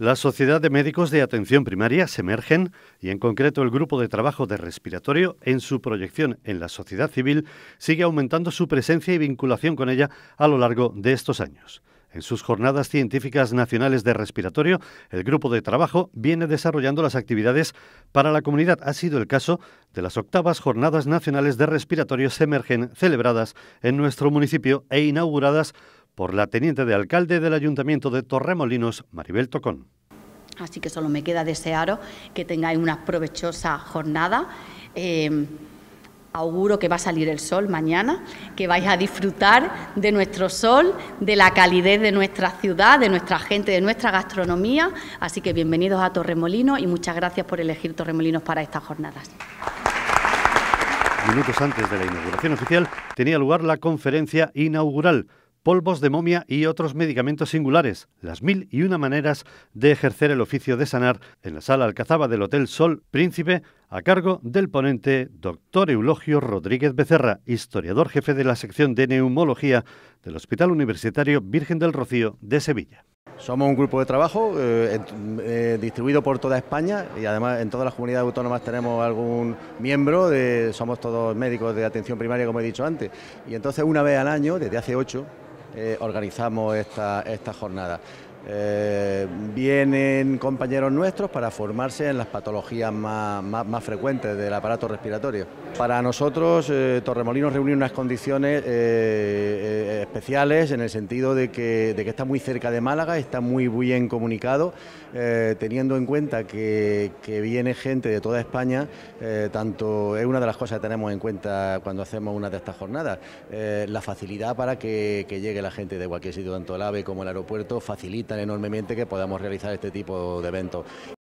La Sociedad de Médicos de Atención Primaria, SEMERGEN, y en concreto el Grupo de Trabajo de Respiratorio, en su proyección en la sociedad civil, sigue aumentando su presencia y vinculación con ella a lo largo de estos años. En sus jornadas científicas nacionales de respiratorio, el grupo de trabajo viene desarrollando las actividades para la comunidad. Ha sido el caso de las octavas jornadas nacionales de Respiratorio, emergen celebradas en nuestro municipio e inauguradas por la teniente de alcalde del Ayuntamiento de Torremolinos, Maribel Tocón. Así que solo me queda desearos que tengáis una provechosa jornada. Em, auguro que va a salir el sol mañana, que vais a disfrutar de nuestro sol, de la calidez de nuestra ciudad, de nuestra gente, de nuestra gastronomía. Así que bienvenidos a Torremolinos y muchas gracias por elegir Torremolinos para estas jornadas. Minutos antes de la inauguración oficial tenía lugar la conferencia inaugural polvos de momia y otros medicamentos singulares, las mil y una maneras de ejercer el oficio de sanar en la sala Alcazaba del Hotel Sol Príncipe, a cargo del ponente doctor Eulogio Rodríguez Becerra, historiador jefe de la sección de neumología del Hospital Universitario Virgen del Rocío de Sevilla. Somos un grupo de trabajo eh, eh, distribuido por toda España y además en todas las comunidades autónomas tenemos algún miembro, de, somos todos médicos de atención primaria como he dicho antes. Y entonces una vez al año, desde hace ocho, eh, organizamos esta jornada. Eh, vienen compañeros nuestros para formarse en las patologías más, frecuentes del aparato respiratorio. Para nosotros, eh, Torremolinos reúne unas condiciones eh, especiales en el sentido de que, de que, está muy cerca de Málaga, está muy bien comunicado, teniendo en cuenta que, viene gente de toda España, tanto es una de las cosas que tenemos en cuenta cuando hacemos una de estas jornadas, la facilidad para que, que llegue la gente de cualquier sitio, tanto el AVE como el aeropuerto, facilita tan enormemente que podamos realizar este tipo de eventos.